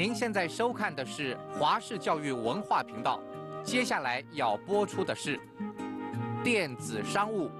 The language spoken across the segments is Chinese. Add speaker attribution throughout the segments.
Speaker 1: 您现在收看的是华视教育文化频道，接下来要播出的是电子商务。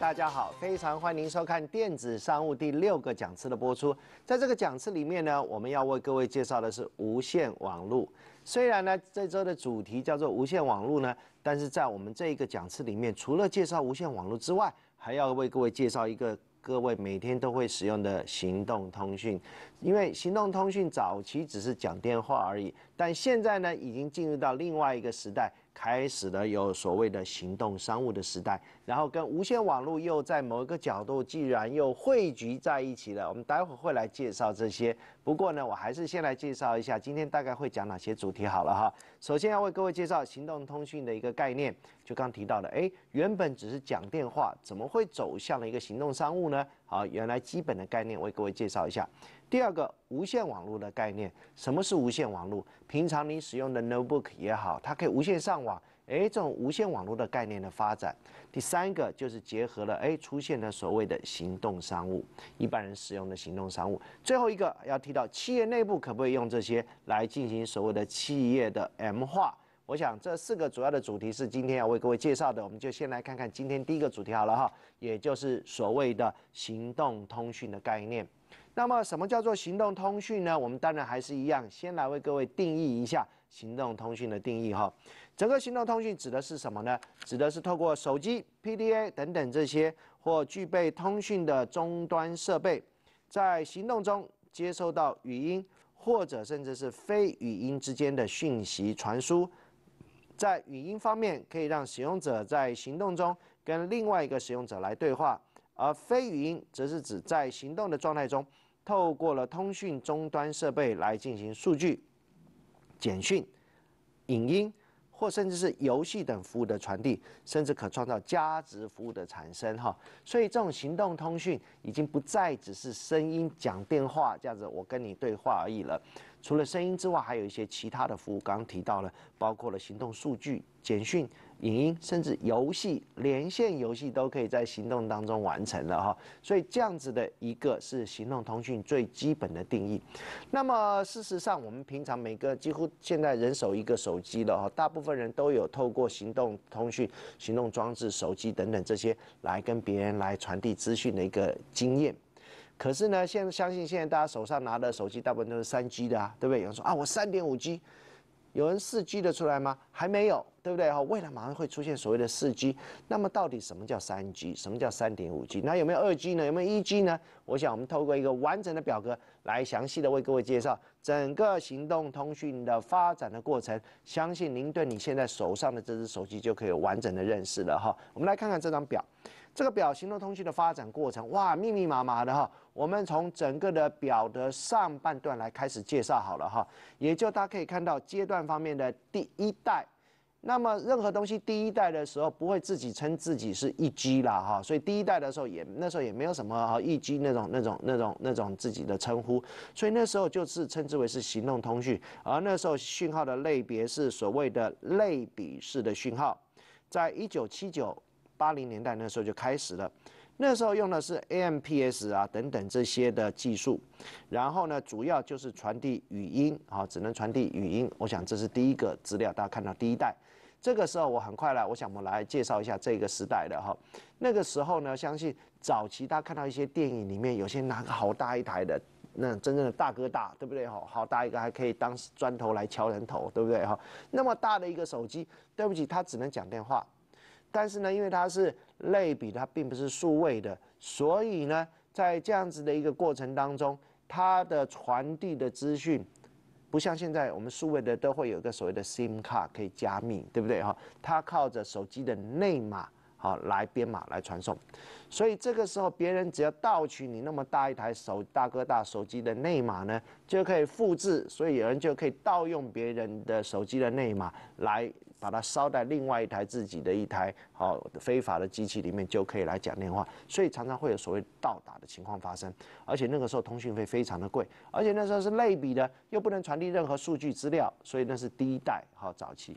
Speaker 1: 大家好，非常欢迎收看电子商务第六个讲次的播出。在这个讲次里面呢，我们要为各位介绍的是无线网络。虽然呢，这周的主题叫做无线网络呢，但是在我们这一个讲次里面，除了介绍无线网络之外，还要为各位介绍一个各位每天都会使用的行动通讯。因为行动通讯早期只是讲电话而已，但现在呢，已经进入到另外一个时代。开始了有所谓的行动商务的时代，然后跟无线网络又在某一个角度，既然又汇聚在一起了，我们待会会来介绍这些。不过呢，我还是先来介绍一下今天大概会讲哪些主题好了哈。首先要为各位介绍行动通讯的一个概念，就刚提到的，哎，原本只是讲电话，怎么会走向了一个行动商务呢？好，原来基本的概念为各位介绍一下。第二个无线网络的概念，什么是无线网络？平常你使用的 notebook 也好，它可以无线上网。哎，这种无线网络的概念的发展。第三个就是结合了哎出现的所谓的行动商务，一般人使用的行动商务。最后一个要提到企业内部可不可以用这些来进行所谓的企业的 M 化？我想这四个主要的主题是今天要为各位介绍的，我们就先来看看今天第一个主题好了哈，也就是所谓的行动通讯的概念。那么，什么叫做行动通讯呢？我们当然还是一样，先来为各位定义一下行动通讯的定义哈。整个行动通讯指的是什么呢？指的是透过手机、PDA 等等这些或具备通讯的终端设备，在行动中接收到语音或者甚至是非语音之间的讯息传输。在语音方面，可以让使用者在行动中跟另外一个使用者来对话；而非语音，则是指在行动的状态中。透过了通讯终端设备来进行数据、简讯、影音或甚至是游戏等服务的传递，甚至可创造价值服务的产生哈。所以这种行动通讯已经不再只是声音讲电话这样子，我跟你对话而已了。除了声音之外，还有一些其他的服务，刚刚提到了，包括了行动数据、简讯。影音甚至游戏，连线游戏都可以在行动当中完成了哈，所以这样子的一个是行动通讯最基本的定义。那么事实上，我们平常每个几乎现在人手一个手机了哈，大部分人都有透过行动通讯、行动装置、手机等等这些来跟别人来传递资讯的一个经验。可是呢，现相信现在大家手上拿的手机大部分都是三 G 的啊，对不对？有人说啊，我三点五 G。有人四 G 的出来吗？还没有，对不对？哈，未来马上会出现所谓的四 G，那么到底什么叫三 G？什么叫三点五 G？那有没有二 G 呢？有没有一 G 呢？我想我们透过一个完整的表格来详细的为各位介绍。整个行动通讯的发展的过程，相信您对你现在手上的这只手机就可以完整的认识了哈。我们来看看这张表，这个表行动通讯的发展过程，哇，密密麻麻的哈。我们从整个的表的上半段来开始介绍好了哈，也就大家可以看到阶段方面的第一代。那么任何东西第一代的时候不会自己称自己是一 G 啦哈，所以第一代的时候也那时候也没有什么啊一 G 那种那种那种那种自己的称呼，所以那时候就是称之为是行动通讯，而那时候讯号的类别是所谓的类比式的讯号，在一九七九八零年代那时候就开始了，那时候用的是 AMPS 啊等等这些的技术，然后呢主要就是传递语音啊只能传递语音，我想这是第一个资料，大家看到第一代。这个时候我很快来，我想我们来介绍一下这个时代的哈。那个时候呢，相信早期他看到一些电影里面，有些拿个好大一台的，那真正的大哥大，对不对哈？好大一个，还可以当砖头来敲人头，对不对哈？那么大的一个手机，对不起，它只能讲电话。但是呢，因为它是类比它并不是数位的，所以呢，在这样子的一个过程当中，它的传递的资讯。不像现在我们数位的都会有一个所谓的 SIM 卡可以加密，对不对哈？它靠着手机的内码哈来编码来传送，所以这个时候别人只要盗取你那么大一台手大哥大手机的内码呢，就可以复制，所以有人就可以盗用别人的手机的内码来。把它捎在另外一台自己的一台好非法的机器里面，就可以来讲电话，所以常常会有所谓盗打的情况发生。而且那个时候通讯费非常的贵，而且那时候是类比的，又不能传递任何数据资料，所以那是第一代好早期。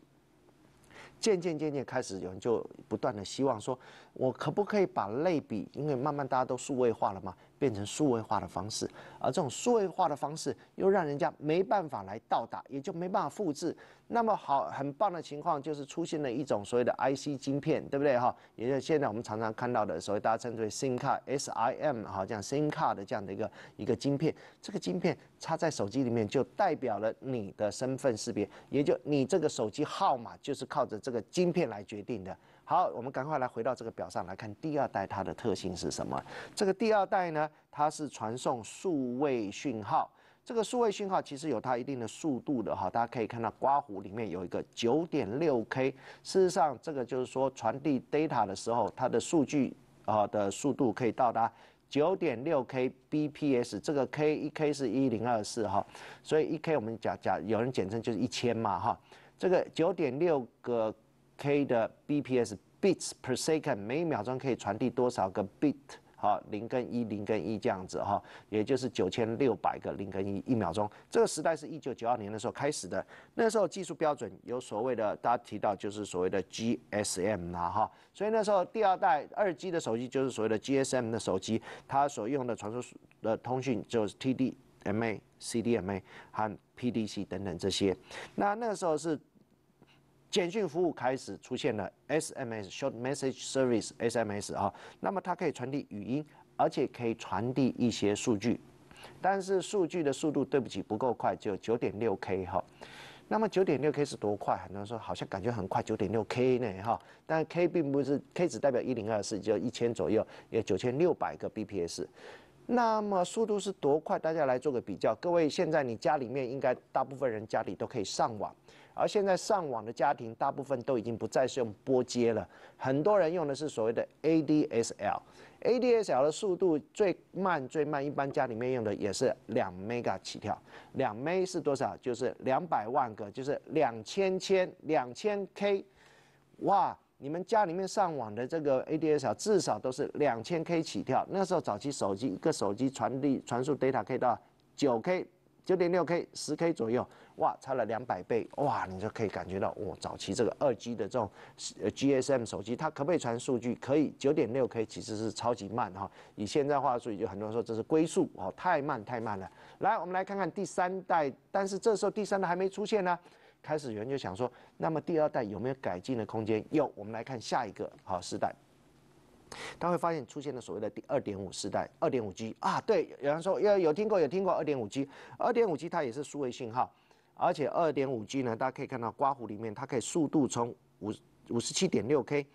Speaker 1: 渐渐渐渐开始有人就不断的希望说，我可不可以把类比，因为慢慢大家都数位化了嘛。变成数位化的方式，而这种数位化的方式又让人家没办法来到达，也就没办法复制。那么好，很棒的情况就是出现了一种所谓的 IC 晶片，对不对哈？也就现在我们常常看到的所谓大家称之为 SIM 卡、SIM 哈，这样 SIM 卡的这样的一个一个晶片，这个晶片插在手机里面，就代表了你的身份识别，也就你这个手机号码就是靠着这个晶片来决定的。好，我们赶快来回到这个表上来看第二代它的特性是什么？这个第二代呢，它是传送数位讯号，这个数位讯号其实有它一定的速度的哈。大家可以看到，刮胡里面有一个九点六 K，事实上这个就是说传递 data 的时候，它的数据啊的速度可以到达九点六 Kbps，这个 K 一 K 是一零二四哈，所以一 K 我们讲讲，有人简称就是一千嘛哈，这个九点六个。K 的 bps bits per second，每一秒钟可以传递多少个 bit？好，零跟一，零跟一这样子哈，也就是九千六百个零跟一，一秒钟。这个时代是一九九二年的时候开始的，那时候技术标准有所谓的，大家提到就是所谓的 GSM 啦，哈，所以那时候第二代二 G 的手机就是所谓的 GSM 的手机，它所用的传输的通讯就是 TDMA、CDMA 和 PDC 等等这些。那那个时候是。简讯服务开始出现了 SMS Short Message Service，SMS 啊，那么它可以传递语音，而且可以传递一些数据，但是数据的速度，对不起，不够快，只有九点六 K 哈。那么九点六 K 是多快？很多人说好像感觉很快，九点六 K 呢哈，但 K 并不是 K，只代表一零二四，就一千左右，有九千六百个 bps。那么速度是多快？大家来做个比较。各位，现在你家里面应该大部分人家里都可以上网，而现在上网的家庭大部分都已经不再是用拨接了，很多人用的是所谓的 ADSL。ADSL 的速度最慢最慢，一般家里面用的也是两 mega 起跳。两 mega 是多少？就是两百万个，就是两千千两千 k，哇！你们家里面上网的这个 ADS 至少都是两千 K 起跳，那时候早期手机一个手机传递传输 data 可以到九 K、九点六 K、十 K 左右，哇，差了两百倍，哇，你就可以感觉到，哇，早期这个二 G 的这种 GSM 手机它可不可以传数据？可以，九点六 K 其实是超级慢哈，以现在话术，也就很多人说这是龟速哦，太慢太慢了。来，我们来看看第三代，但是这时候第三代还没出现呢。开始有人就想说，那么第二代有没有改进的空间？有，我们来看下一个好时代。他会发现出现了所谓的第二点五时代，二点五 G 啊，对，有人说有有听过有听过二点五 G，二点五 G 它也是数位信号，而且二点五 G 呢，大家可以看到刮胡里面它可以速度从五五十七点六 K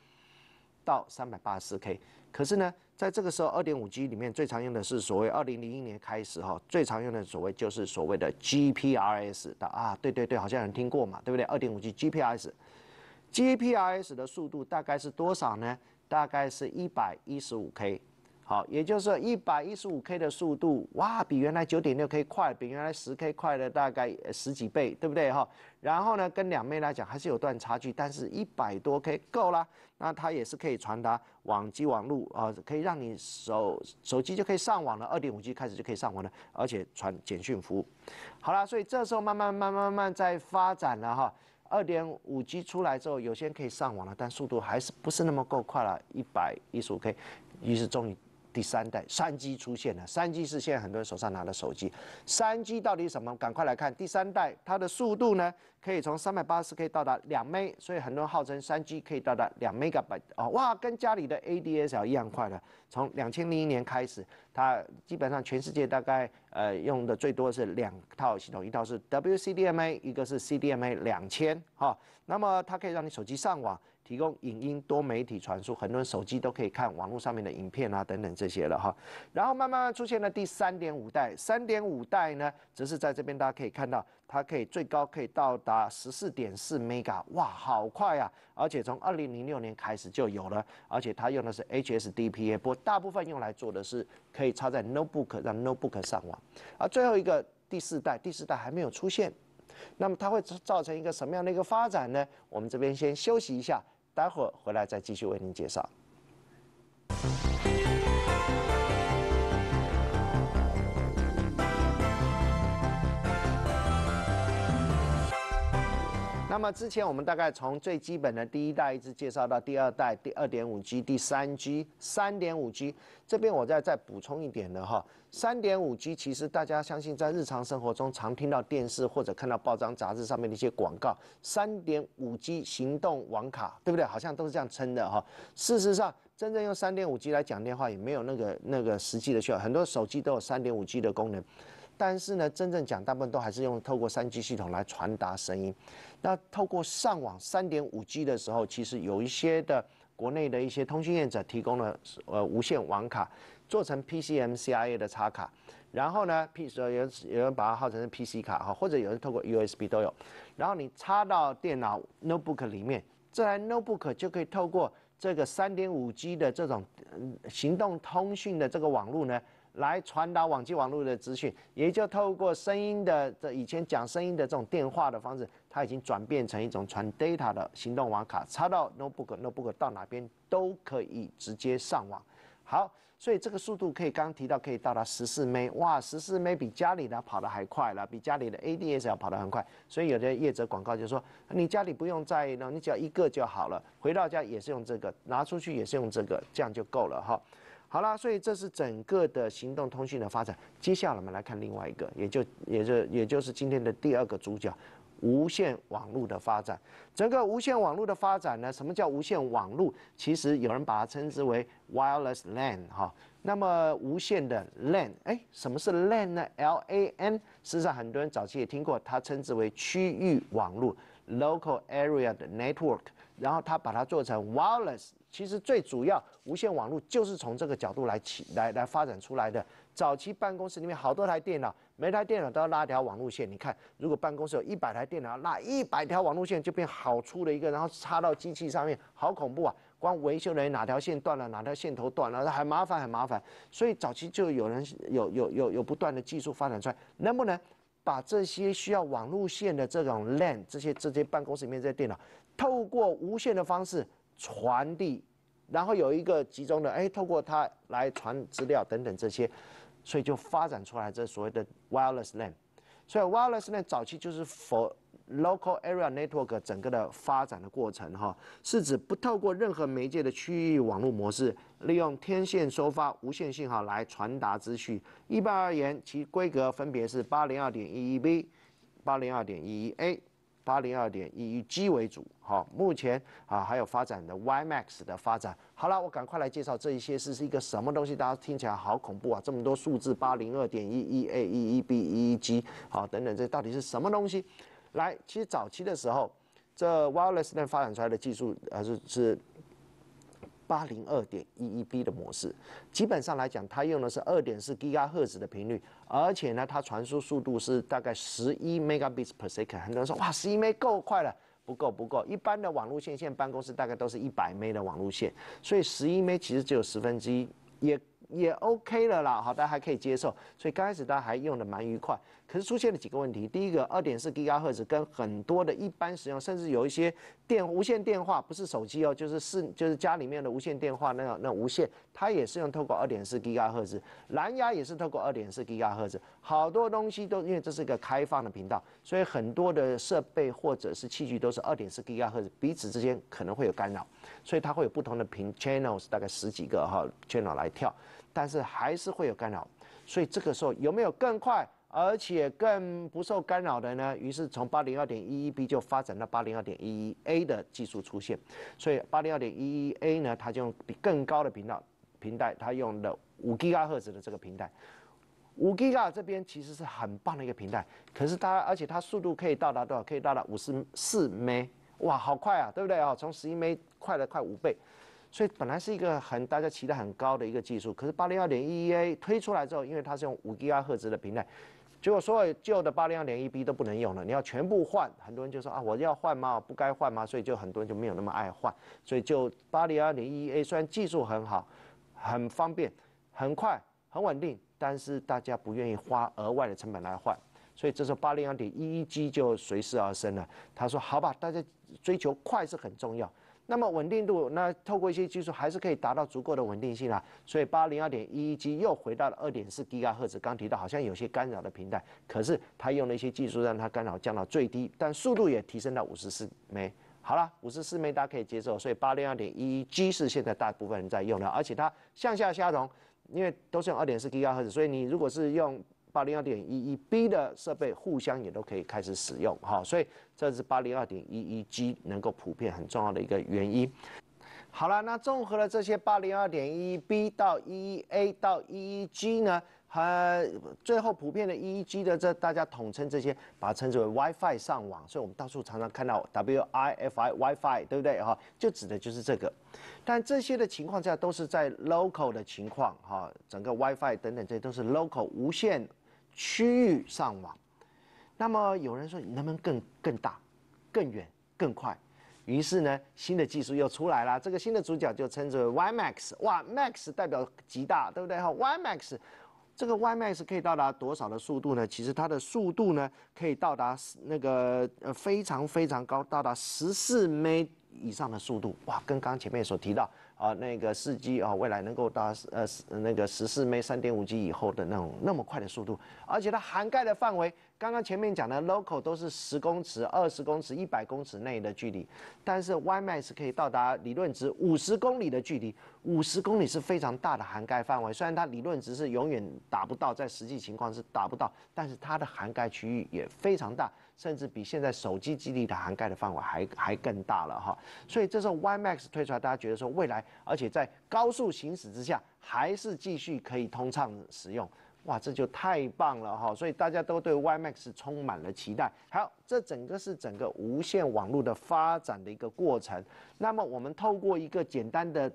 Speaker 1: 到三百八十四 K，可是呢。在这个时候，二点五 G 里面最常用的是所谓二零零一年开始哈，最常用的所谓就是所谓的 GPRS 的啊，对对对，好像有人听过嘛，对不对？二点五 G GPRS，GPRS 的速度大概是多少呢？大概是一百一十五 K。好，也就是一百一十五 K 的速度，哇，比原来九点六 K 快，比原来十 K 快了大概十几倍，对不对哈？然后呢，跟两妹来讲还是有段差距，但是一百多 K 够了，那它也是可以传达网际网络啊，可以让你手手机就可以上网了，二点五 G 开始就可以上网了，而且传简讯服务。好了，所以这时候慢慢慢慢慢在发展了哈，二点五 G 出来之后，有些人可以上网了，但速度还是不是那么够快了，一百一十五 K，于是终于。第三代三 G 出现了，三 G 是现在很多人手上拿的手机。三 G 到底什么？赶快来看，第三代它的速度呢，可以从三百八十 K 到达两 M，所以很多人号称三 G 可以到达两 mega 百哦，哇，跟家里的 ADSL 一样快了。从两千零一年开始，它基本上全世界大概呃用的最多是两套系统，一套是 WCDMA，一个是 CDMA 两千哈。那么它可以让你手机上网。提供影音多媒体传输，很多人手机都可以看网络上面的影片啊等等这些了哈。然后慢慢出现了第三点五代，三点五代呢，则是在这边大家可以看到，它可以最高可以到达十四点四 mega，哇，好快啊！而且从二零零六年开始就有了，而且它用的是 HSDPA，不过大部分用来做的是可以插在 notebook，让 notebook 上网。而最后一个第四代，第四代还没有出现，那么它会造成一个什么样的一个发展呢？我们这边先休息一下。待会儿回来再继续为您介绍。那么之前我们大概从最基本的第一代一直介绍到第二代、第二点五 G、第三 G、三点五 G，这边我再再补充一点的哈，三点五 G 其实大家相信在日常生活中常听到电视或者看到报章杂志上面的一些广告，三点五 G 行动网卡对不对？好像都是这样称的哈。事实上，真正用三点五 G 来讲电话也没有那个那个实际的需要，很多手机都有三点五 G 的功能。但是呢，真正讲，大部分都还是用透过三 G 系统来传达声音。那透过上网三点五 G 的时候，其实有一些的国内的一些通讯业者提供了呃无线网卡，做成 PCMCIA 的插卡，然后呢，P 十二有有人把它号称是 PC 卡哈，或者有人透过 USB 都有。然后你插到电脑 Notebook 里面，这台 Notebook 就可以透过这个三点五 G 的这种嗯行动通讯的这个网络呢。来传达网际网络的资讯，也就透过声音的这以前讲声音的这种电话的方式，它已经转变成一种传 data 的行动网卡，插到 notebook notebook 到哪边都可以直接上网。好，所以这个速度可以刚提到可以到达十四 m 哇，十四 m 比家里的跑得还快了，比家里的 a d s 要跑得很快。所以有的业者广告就说，你家里不用意了，你只要一个就好了，回到家也是用这个，拿出去也是用这个，这样就够了哈。好啦，所以这是整个的行动通讯的发展。接下来我们来看另外一个，也就也就也就是今天的第二个主角——无线网络的发展。整个无线网络的发展呢，什么叫无线网络？其实有人把它称之为 wireless LAN 哈。那么无线的 LAN，哎，什么是 LAN 呢？L A N 实际上很多人早期也听过，它称之为区域网络 （local area 的 network）。然后他把它做成 wireless，其实最主要无线网络就是从这个角度来起来来发展出来的。早期办公室里面好多台电脑，每台电脑都要拉一条网路线。你看，如果办公室有一百台电脑，拉一百条网路线就变好粗的一个，然后插到机器上面，好恐怖啊！光维修人哪条线断了，哪条线头断了，很麻烦很麻烦。所以早期就有人有有有有不断的技术发展出来，能不能把这些需要网路线的这种 lan 这些这些办公室里面这些电脑。透过无线的方式传递，然后有一个集中的，哎，透过它来传资料等等这些，所以就发展出来这所谓的 wireless LAN。所以 wireless LAN 早期就是 for local area network 整个的发展的过程哈，是指不透过任何媒介的区域网络模式，利用天线收发无线信号来传达资讯。一般而言，其规格分别是 802.11v、802.11a。八零二点一一 G 为主，好，目前啊还有发展的 Y Max 的发展。好了，我赶快来介绍这一些是是一个什么东西，大家听起来好恐怖啊！这么多数字，八零二点一一 A 一一 B 一一 G，好，等等，这到底是什么东西？来，其实早期的时候，这 Wireless 呢发展出来的技术还是是。八零二点一一 b 的模式，基本上来讲，它用的是二点四 g 咖赫兹的频率，而且呢，它传输速度是大概十一 megabits per second。很多人说，哇，十一 m 够快了，不够不够。一般的网路线，现在办公室大概都是一百 m 的网路线，所以十一 m 其实只有十分之一。也也 OK 了啦，好，大家还可以接受，所以刚开始大家还用的蛮愉快。可是出现了几个问题，第一个，2.4GHz 跟很多的一般使用，甚至有一些电无线电话，不是手机哦，就是是就是家里面的无线电话，那那无线，它也是用透过 2.4GHz，蓝牙也是透过 2.4GHz，好多东西都因为这是一个开放的频道，所以很多的设备或者是器具都是 2.4GHz，彼此之间可能会有干扰，所以它会有不同的频 channels，大概十几个哈 c h a n n e l 来跳。但是还是会有干扰，所以这个时候有没有更快而且更不受干扰的呢？于是从八零二点一一 b 就发展到八零二点一一 a 的技术出现。所以八零二点一一 a 呢，它就用比更高的频道平台，它用了五 g 赫兹的这个平台。五 G 赫这边其实是很棒的一个平台，可是它而且它速度可以到达多少？可以到达五十四 M，哇，好快啊，对不对啊？从十一 M 快了快五倍。所以本来是一个很大家期待很高的一个技术，可是八零二点一一 A 推出来之后，因为它是用五 G R 赫兹的平台，结果所有旧的八零二点一 B 都不能用了，你要全部换，很多人就说啊，我要换吗？不该换吗？所以就很多人就没有那么爱换，所以就八零二点一一 A 虽然技术很好，很方便，很快，很稳定，但是大家不愿意花额外的成本来换，所以这时候八零二点一一 G 就随势而生了。他说好吧，大家追求快是很重要。那么稳定度，那透过一些技术还是可以达到足够的稳定性啦。所以八零二点一 G 又回到了二点四吉 G 赫兹，刚提到好像有些干扰的平台，可是它用了一些技术让它干扰降到最低，但速度也提升到五十四枚。好了，五十四枚大家可以接受，所以八零二点一 G 是现在大部分人在用的，而且它向下兼融，因为都是用二点四吉 G 赫兹，所以你如果是用。八零二点一一 b 的设备互相也都可以开始使用哈，所以这是八零二点一一 g 能够普遍很重要的一个原因。好了，那综合了这些八零二点一一 b 到一一 a 到一一 g 呢，和最后普遍的一一 g 的这大家统称这些，把它称之为 WiFi 上网，所以我们到处常常看到 W I F I WiFi 对不对哈？就指的就是这个。但这些的情况下都是在 local 的情况哈，整个 WiFi 等等这些都是 local 无线。区域上网，那么有人说能不能更更大、更远、更快？于是呢，新的技术又出来了。这个新的主角就称之为 Y Max。哇，Max 代表极大，对不对？Y 哈 Max，这个 Y Max 可以到达多少的速度呢？其实它的速度呢，可以到达那个呃非常非常高，到达十四 m 以上的速度。哇，跟刚前面所提到。啊，那个四 G 啊，未来能够到呃，那个十四枚三点五 G 以后的那种那么快的速度，而且它涵盖的范围。刚刚前面讲的 local 都是十公尺、二十公尺、一百公尺内的距离，但是 Y Max 可以到达理论值五十公里的距离。五十公里是非常大的涵盖范围，虽然它理论值是永远达不到，在实际情况是达不到，但是它的涵盖区域也非常大，甚至比现在手机基地的涵盖的范围还还更大了哈。所以这时候 Y Max 推出来，大家觉得说未来，而且在高速行驶之下，还是继续可以通畅使用。哇，这就太棒了哈！所以大家都对 Y Max 充满了期待。好，这整个是整个无线网络的发展的一个过程。那么我们透过一个简单的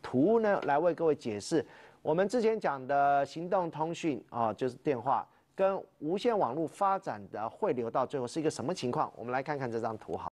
Speaker 1: 图呢，来为各位解释我们之前讲的行动通讯啊，就是电话跟无线网络发展的汇流到最后是一个什么情况？我们来看看这张图好。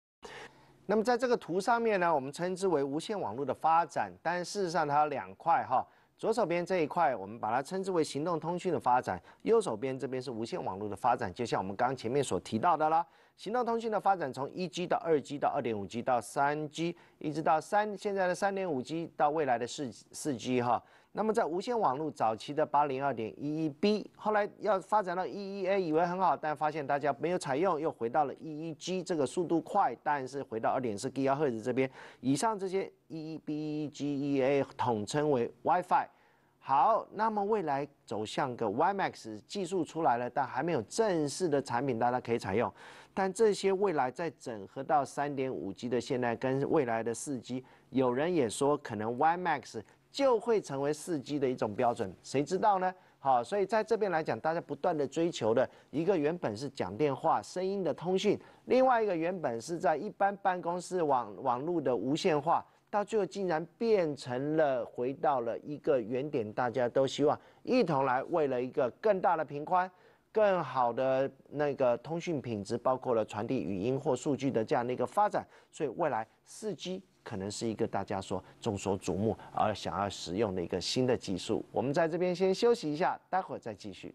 Speaker 1: 那么在这个图上面呢，我们称之为无线网络的发展，但事实上它有两块哈。左手边这一块，我们把它称之为行动通讯的发展；右手边这边是无线网络的发展。就像我们刚前面所提到的了，行动通讯的发展从一 G 到二 G 到二点五 G 到三 G，一直到三现在的三点五 G 到未来的四四 G 哈。那么在无线网络早期的 802.11b，后来要发展到 e e a 以为很好，但发现大家没有采用，又回到了 e e g 这个速度快，但是回到 2.4G 赫兹这边。以上这些 e e b 11g、e a 统称为 WiFi。好，那么未来走向个 WiMax 技术出来了，但还没有正式的产品，大家可以采用。但这些未来在整合到 3.5G 的现在跟未来的 4G，有人也说可能 WiMax。就会成为四 G 的一种标准，谁知道呢？好，所以在这边来讲，大家不断的追求的一个原本是讲电话声音的通讯，另外一个原本是在一般办公室网网络的无线化，到最后竟然变成了回到了一个原点，大家都希望一同来为了一个更大的频宽、更好的那个通讯品质，包括了传递语音或数据的这样的一个发展，所以未来四 G。可能是一个大家说众所瞩目而想要使用的一个新的技术。我们在这边先休息一下，待会儿再继续。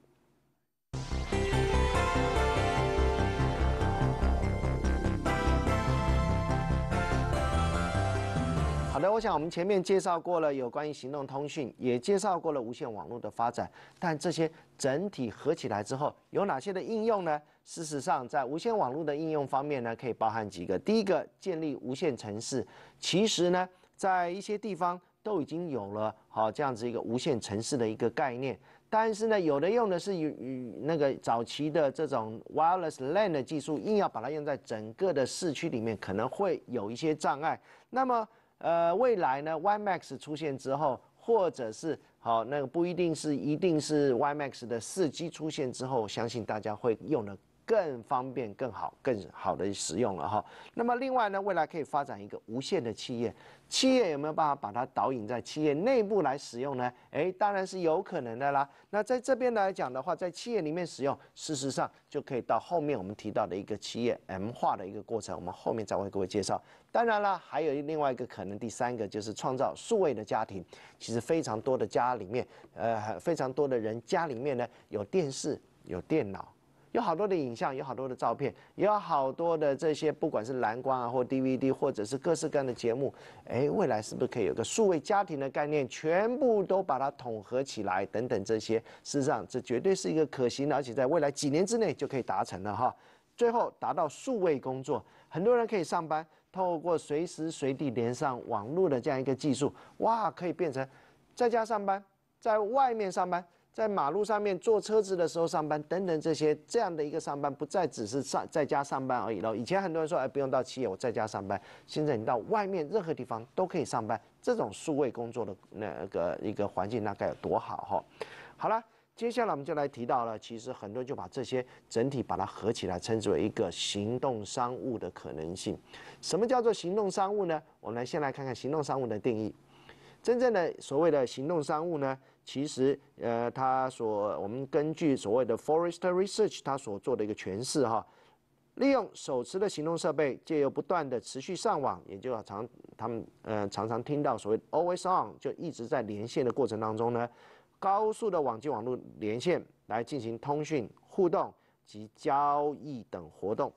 Speaker 1: 好的，我想我们前面介绍过了有关于行动通讯，也介绍过了无线网络的发展，但这些整体合起来之后，有哪些的应用呢？事实上，在无线网络的应用方面呢，可以包含几个。第一个，建立无线城市，其实呢，在一些地方都已经有了好这样子一个无线城市的一个概念，但是呢，有的用的是与与那个早期的这种 wireless land 技术，硬要把它用在整个的市区里面，可能会有一些障碍。那么呃，未来呢，Y Max 出现之后，或者是好，那个不一定是一定是 Y Max 的四 G 出现之后，相信大家会用的。更方便、更好、更好的使用了哈。那么另外呢，未来可以发展一个无线的企业，企业有没有办法把它导引在企业内部来使用呢？哎，当然是有可能的啦。那在这边来讲的话，在企业里面使用，事实上就可以到后面我们提到的一个企业 M 化的一个过程，我们后面再为各位介绍。当然啦，还有另外一个可能，第三个就是创造数位的家庭。其实非常多的家里面，呃，非常多的人家里面呢有电视、有电脑。有好多的影像，有好多的照片，也有好多的这些，不管是蓝光啊，或 DVD，或者是各式各样的节目，哎，未来是不是可以有个数位家庭的概念，全部都把它统合起来，等等这些，事实上这绝对是一个可行，的，而且在未来几年之内就可以达成了哈。最后达到数位工作，很多人可以上班，透过随时随地连上网络的这样一个技术，哇，可以变成在家上班，在外面上班。在马路上面坐车子的时候上班，等等这些这样的一个上班，不再只是上在家上班而已了。以前很多人说，哎，不用到企业，我在家上班。现在你到外面任何地方都可以上班，这种数位工作的那个一个环境，那该有多好哈！好了，接下来我们就来提到了，其实很多人就把这些整体把它合起来，称之为一个行动商务的可能性。什么叫做行动商务呢？我们来先来看看行动商务的定义。真正的所谓的行动商务呢？其实，呃，他所我们根据所谓的 Forest Research，他所做的一个诠释哈，利用手持的行动设备，借由不断的持续上网，也就要常他们呃常常听到所谓 Always On，就一直在连线的过程当中呢，高速的网际网络连线来进行通讯、互动及交易等活动。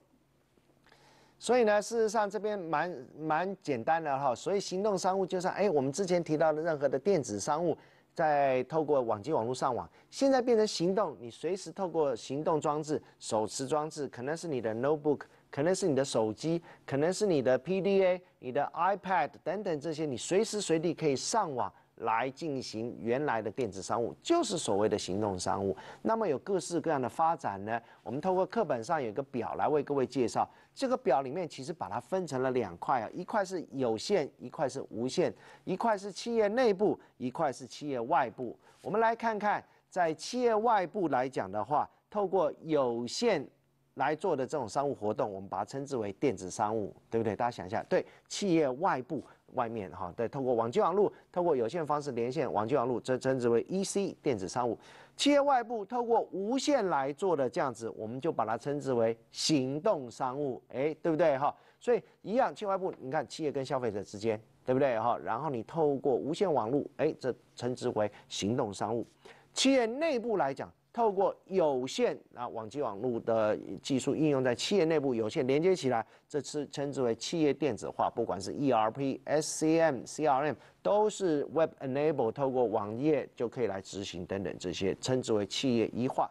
Speaker 1: 所以呢，事实上这边蛮蛮简单的哈，所以行动商务就是哎，我们之前提到的任何的电子商务。在透过网际网络上网，现在变成行动，你随时透过行动装置、手持装置，可能是你的 notebook，可能是你的手机，可能是你的 PDA、你的 iPad 等等这些，你随时随地可以上网来进行原来的电子商务，就是所谓的行动商务。那么有各式各样的发展呢？我们透过课本上有一个表来为各位介绍。这个表里面其实把它分成了两块啊，一块是有线，一块是无线，一块是企业内部，一块是企业外部。我们来看看，在企业外部来讲的话，透过有线来做的这种商务活动，我们把它称之为电子商务，对不对？大家想一下，对企业外部。外面哈，再透过网际网络，透过有线方式连线，网际网络这称之为 e c 电子商务。企业外部透过无线来做的这样子，我们就把它称之为行动商务，哎，对不对哈？所以一样，企业外部你看企业跟消费者之间，对不对哈？然后你透过无线网络，哎，这称之为行动商务。企业内部来讲。透过有线啊，网际网络的技术应用在企业内部，有线连接起来，这次称之为企业电子化。不管是 ERP、SCM、CRM，都是 Web Enable，透过网页就可以来执行等等这些，称之为企业一化。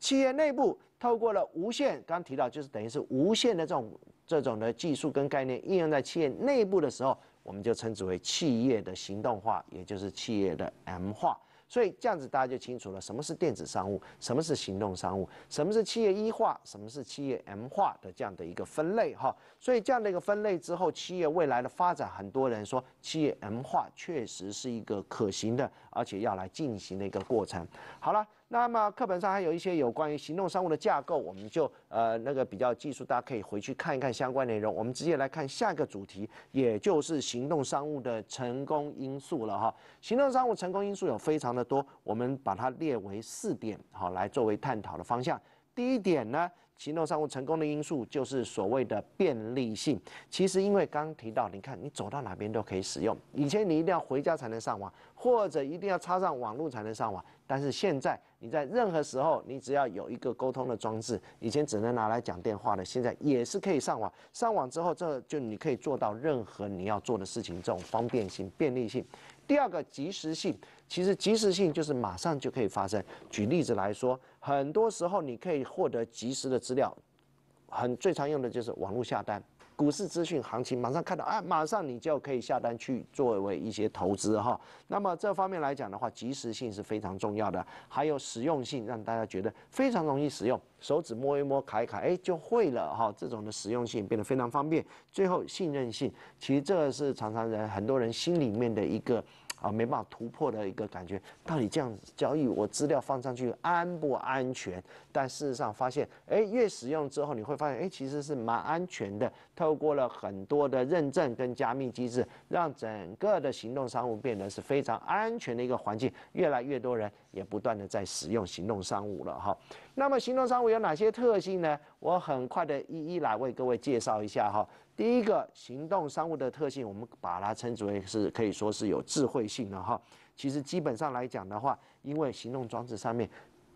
Speaker 1: 企业内部透过了无线，刚刚提到就是等于是无线的这种这种的技术跟概念应用在企业内部的时候，我们就称之为企业的行动化，也就是企业的 M 化。所以这样子大家就清楚了，什么是电子商务，什么是行动商务，什么是企业一化，什么是企业 M 化的这样的一个分类哈。所以这样的一个分类之后，企业未来的发展，很多人说企业 M 化确实是一个可行的，而且要来进行的一个过程。好了。那么课本上还有一些有关于行动商务的架构，我们就呃那个比较技术，大家可以回去看一看相关内容。我们直接来看下一个主题，也就是行动商务的成功因素了哈。行动商务成功因素有非常的多，我们把它列为四点好来作为探讨的方向。第一点呢，行动商务成功的因素就是所谓的便利性。其实因为刚提到，你看你走到哪边都可以使用，以前你一定要回家才能上网，或者一定要插上网路才能上网。但是现在你在任何时候，你只要有一个沟通的装置，以前只能拿来讲电话的，现在也是可以上网。上网之后，这就你可以做到任何你要做的事情，这种方便性、便利性。第二个，及时性，其实及时性就是马上就可以发生。举例子来说，很多时候你可以获得及时的资料，很最常用的就是网络下单。股市资讯行情，马上看到啊，马上你就可以下单去作为一些投资哈。那么这方面来讲的话，及时性是非常重要的，还有实用性，让大家觉得非常容易使用，手指摸一摸，卡一卡，哎，就会了哈。这种的实用性变得非常方便。最后信任性，其实这是常常人很多人心里面的一个。啊，没办法突破的一个感觉。到底这样子交易，我资料放上去安不安全？但事实上发现，哎，越使用之后，你会发现，哎，其实是蛮安全的。透过了很多的认证跟加密机制，让整个的行动商务变得是非常安全的一个环境。越来越多人也不断的在使用行动商务了哈。那么，行动商务有哪些特性呢？我很快的一一来为各位介绍一下哈。第一个行动商务的特性，我们把它称之为是可以说是有智慧性的哈。其实基本上来讲的话，因为行动装置上面，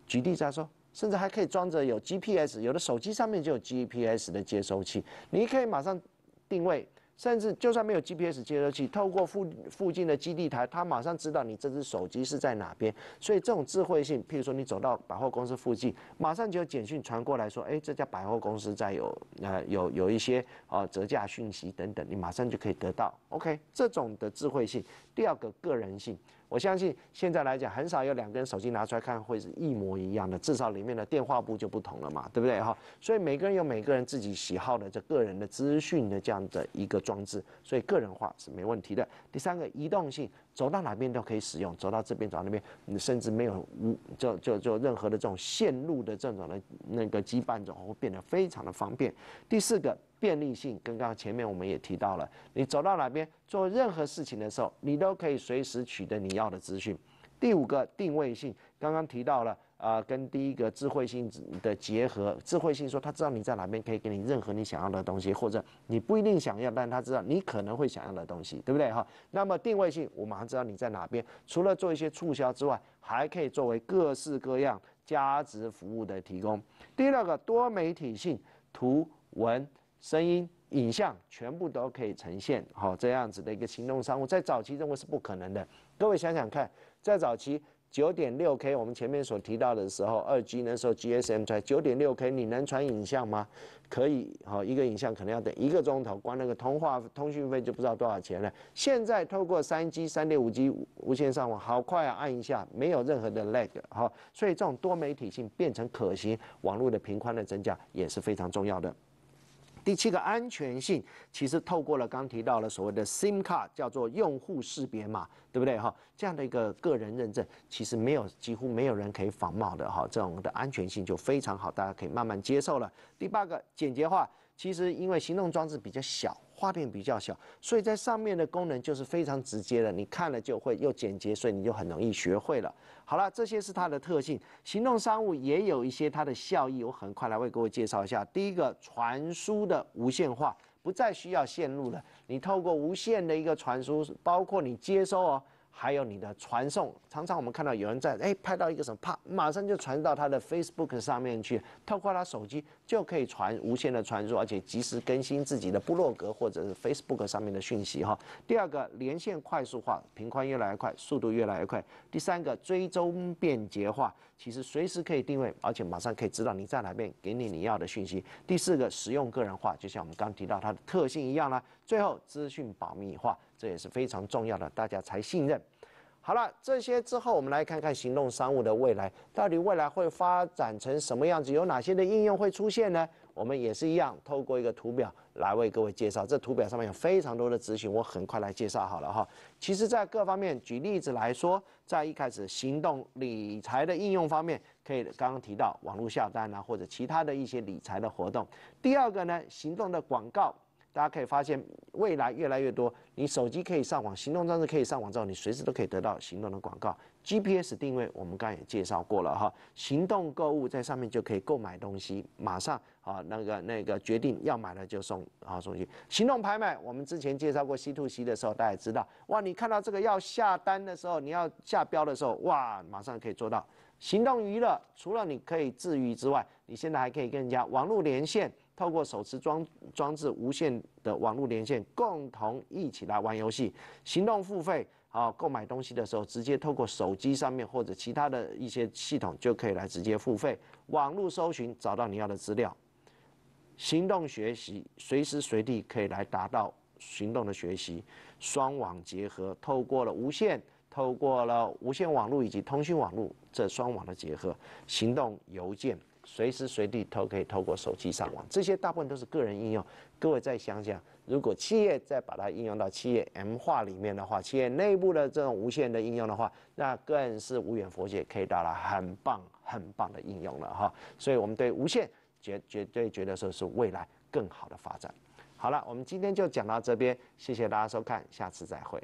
Speaker 1: 举例子来说，甚至还可以装着有 GPS，有的手机上面就有 GPS 的接收器，你可以马上定位。甚至就算没有 GPS 接收器，透过附附近的基地台，它马上知道你这只手机是在哪边。所以这种智慧性，譬如说你走到百货公司附近，马上就有简讯传过来说，哎，这家百货公司在有呃有有一些呃折价讯息等等，你马上就可以得到。OK，这种的智慧性，第二个个人性。我相信现在来讲，很少有两个人手机拿出来看会是一模一样的，至少里面的电话簿就不同了嘛，对不对哈？所以每个人有每个人自己喜好的这个人的资讯的这样的一个装置，所以个人化是没问题的。第三个，移动性。走到哪边都可以使用，走到这边，走到那边，你甚至没有无就就就任何的这种线路的这种的那个羁绊，种会变得非常的方便。第四个便利性，刚刚前面我们也提到了，你走到哪边做任何事情的时候，你都可以随时取得你要的资讯。第五个定位性，刚刚提到了。啊，跟第一个智慧性的结合，智慧性说他知道你在哪边，可以给你任何你想要的东西，或者你不一定想要，但他知道你可能会想要的东西，对不对哈？那么定位性，我马上知道你在哪边。除了做一些促销之外，还可以作为各式各样价值服务的提供。第二个，多媒体性，图文、声音、影像，全部都可以呈现。好，这样子的一个行动商务，在早期认为是不可能的。各位想想看，在早期。九点六 K，我们前面所提到的时候，二 G 那时候 GSM 在九点六 K，你能传影像吗？可以，好一个影像可能要等一个钟头，光那个通话通讯费就不知道多少钱了。现在透过三 G、三点五 G 无线上网，好快啊，按一下没有任何的 lag，好，所以这种多媒体性变成可行，网络的频宽的增加也是非常重要的。第七个安全性，其实透过了刚提到的所谓的 SIM 卡，叫做用户识别码。对不对哈？这样的一个个人认证，其实没有几乎没有人可以仿冒的哈，这种的安全性就非常好，大家可以慢慢接受了。第八个，简洁化，其实因为行动装置比较小，画面比较小，所以在上面的功能就是非常直接的，你看了就会又简洁，所以你就很容易学会了。好了，这些是它的特性。行动商务也有一些它的效益，我很快来为各位介绍一下。第一个，传输的无线化。不再需要线路了，你透过无线的一个传输，包括你接收哦，还有你的传送。常常我们看到有人在哎拍到一个什么，啪，马上就传到他的 Facebook 上面去，透过他手机。就可以传无线的传输，而且及时更新自己的部落格或者是 Facebook 上面的讯息哈。第二个，连线快速化，频宽越来越快，速度越来越快。第三个，追踪便捷化，其实随时可以定位，而且马上可以知道你在哪边，给你你要的讯息。第四个，使用个人化，就像我们刚提到它的特性一样啦。最后，资讯保密化，这也是非常重要的，大家才信任。好了，这些之后，我们来看看行动商务的未来到底未来会发展成什么样子，有哪些的应用会出现呢？我们也是一样，透过一个图表来为各位介绍。这图表上面有非常多的资讯，我很快来介绍。好了哈，其实，在各方面，举例子来说，在一开始行动理财的应用方面，可以刚刚提到网络下单啊，或者其他的一些理财的活动。第二个呢，行动的广告。大家可以发现，未来越来越多，你手机可以上网，行动装置可以上网之后，你随时都可以得到行动的广告。GPS 定位，我们刚才也介绍过了哈。行动购物在上面就可以购买东西，马上啊那个那个决定要买了就送啊送去。行动拍卖，我们之前介绍过 C to C 的时候，大家也知道哇。你看到这个要下单的时候，你要下标的时候哇，马上可以做到。行动娱乐，除了你可以自娱之外，你现在还可以跟人家网络连线。透过手持装装置、无线的网络连线，共同一起来玩游戏。行动付费，啊，购买东西的时候，直接透过手机上面或者其他的一些系统，就可以来直接付费。网络搜寻，找到你要的资料。行动学习，随时随地可以来达到行动的学习。双网结合，透过了无线，透过了无线网络以及通讯网络这双网的结合。行动邮件。随时随地都可以透过手机上网，这些大部分都是个人应用。各位再想想，如果企业再把它应用到企业 M 化里面的话，企业内部的这种无线的应用的话，那更是无远佛界，可以到了很棒很棒的应用了哈。所以，我们对无线绝绝对觉得说是未来更好的发展。好了，我们今天就讲到这边，谢谢大家收看，下次再会。